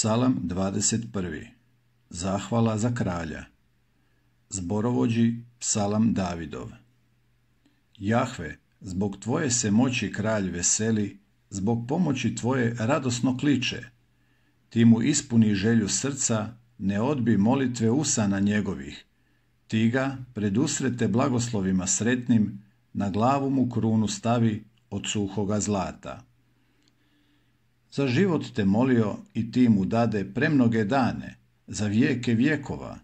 Salam 21. Zahvala za kralja. Zborovođi Psalam Davidov. Jahve, zbog tvoje se moći kralj veseli, zbog pomoći tvoje radosno kliče. Ti mu ispuni želju srca, ne odbi molitve usana njegovih. Ti ga predusrete blagoslovima sretnim, na glavu mu krunu stavi od suhoga zlata. Za život te molio i ti mu dade premnoge dane, za vijeke vjekova.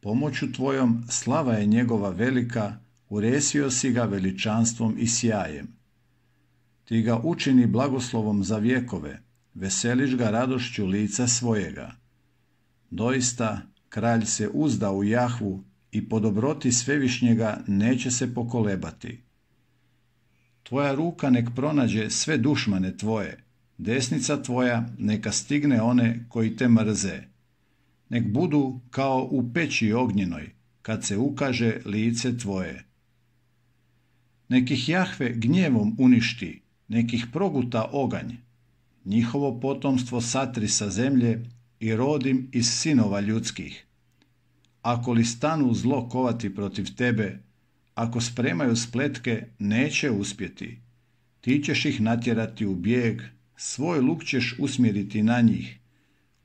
Pomoću tvojom slava je njegova velika, uresio si ga veličanstvom i sjajem. Ti ga učini blagoslovom za vjekove, veseliš ga radošću lica svojega. Doista, kralj se uzda u Jahvu i po dobroti svevišnjega neće se pokolebati. Tvoja ruka nek pronađe sve dušmane tvoje, Desnica tvoja neka stigne one koji te mrze. Nek budu kao u peći ognjenoj, kad se ukaže lice tvoje. Nekih Jahve gnjevom uništi, nekih proguta oganj. Njihovo potomstvo satri sa zemlje i rodim iz sinova ljudskih. Ako li stanu zlo kovati protiv tebe, ako spremaju spletke, neće uspjeti. Ti ćeš ih natjerati u bijeg, svoj luk ćeš usmjeriti na njih.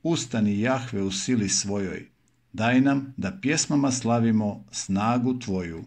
Ustani Jahve u sili svojoj, daj nam da pjesmama slavimo snagu Tvoju.